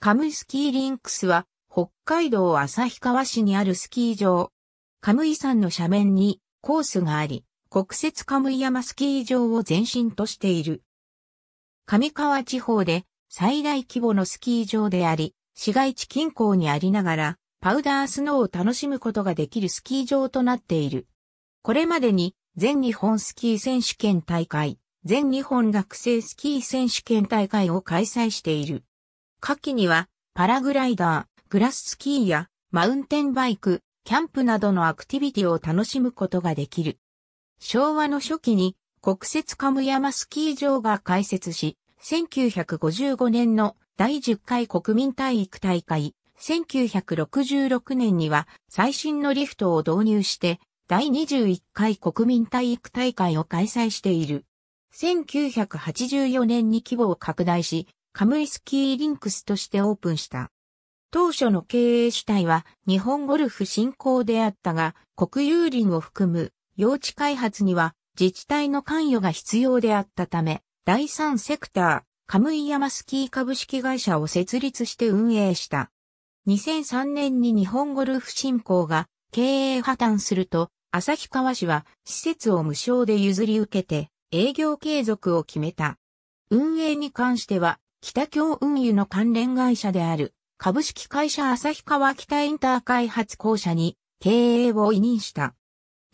カムイスキーリンクスは、北海道旭川市にあるスキー場。カムイ山の斜面にコースがあり、国設カムイ山スキー場を前身としている。上川地方で最大規模のスキー場であり、市街地近郊にありながら、パウダースノーを楽しむことができるスキー場となっている。これまでに、全日本スキー選手権大会、全日本学生スキー選手権大会を開催している。夏季には、パラグライダー、グラススキーや、マウンテンバイク、キャンプなどのアクティビティを楽しむことができる。昭和の初期に、国設カヤ山スキー場が開設し、1955年の第10回国民体育大会、1966年には最新のリフトを導入して、第21回国民体育大会を開催している。1984年に規模を拡大し、カムイスキーリンクスとしてオープンした。当初の経営主体は日本ゴルフ振興であったが、国有林を含む用地開発には自治体の関与が必要であったため、第三セクター、カムイ山スキー株式会社を設立して運営した。2003年に日本ゴルフ振興が経営破綻すると、旭川市は施設を無償で譲り受けて営業継続を決めた。運営に関しては北京運輸の関連会社である、株式会社旭川北インター開発公社に経営を委任した。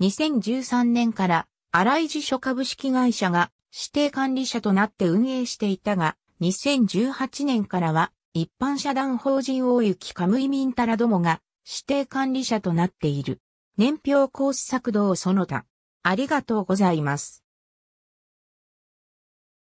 2013年から荒井辞書株式会社が指定管理者となって運営していたが、2018年からは一般社団法人大雪カムイミンタラどもが指定管理者となっている。年表コース作動その他。ありがとうございます。